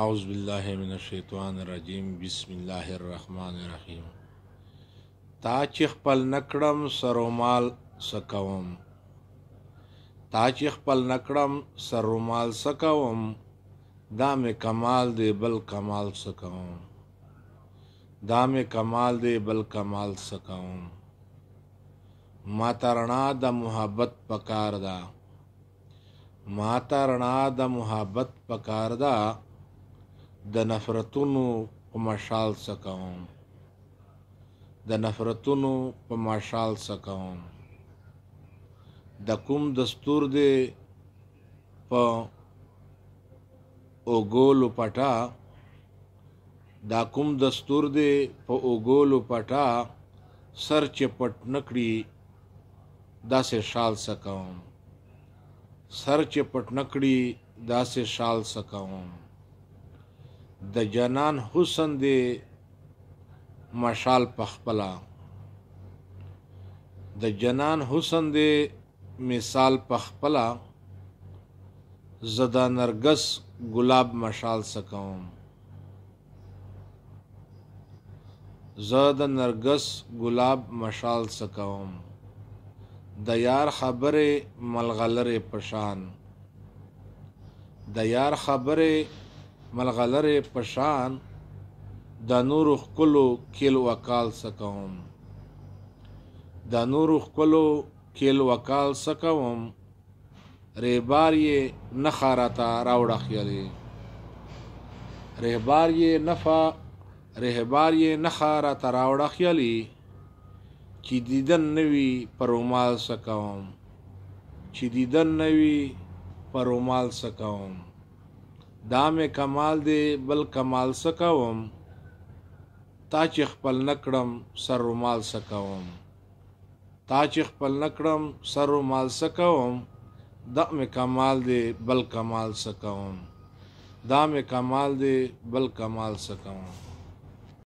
اعوذ بالله من الشیطان الرجیم بسم الله الرحمن الرحیم تا چې خپل نکړم سرومال سکوم تا چې خپل نکړم سرومال سکوم دا مې کمال دی بل کمال سکوم دا مې کمال دی بل کمال سکوم ما ترنا د محبت پکار دا ما ترنا د محبت پکار دا د نفرتونو په مشال سکوم د نفرتونو په مشال سکوم د کوم دستور دی په اوګولو پټا دا کوم دستور دی په اوګولو پټا سر چې پټ نکړي داسې شال سکوم سر چې پټ نکړي داسې شال سکوم د جنان حسن دی مشال پخپلا د جنان حسن دی مثال پخپلا زدا نرگس گلاب مشال سکوم زدا نرگس گلاب مشال سکوم د یار خبره ملغلره پشان د یار خبره ملغلرې پشان د نور خپلو کېل وکال سکوم د نور خپلو کېل وکال سکوم رهبار یې نخارتا راوړه خیالي رهبار یې نفع رهبار یې نخارتا راوړه خیالي چې دیدن نوي پرومال سکوم چې دیدن نوي پرومال سکوم دا مې کمال دی بل کمال سکوم تا چې خپل نکړم سر رومال سکوم تا چې خپل نکړم سر رومال سکوم دا مې کمال دی بل کمال سکوم دا مې کمال دی بل کمال سکوم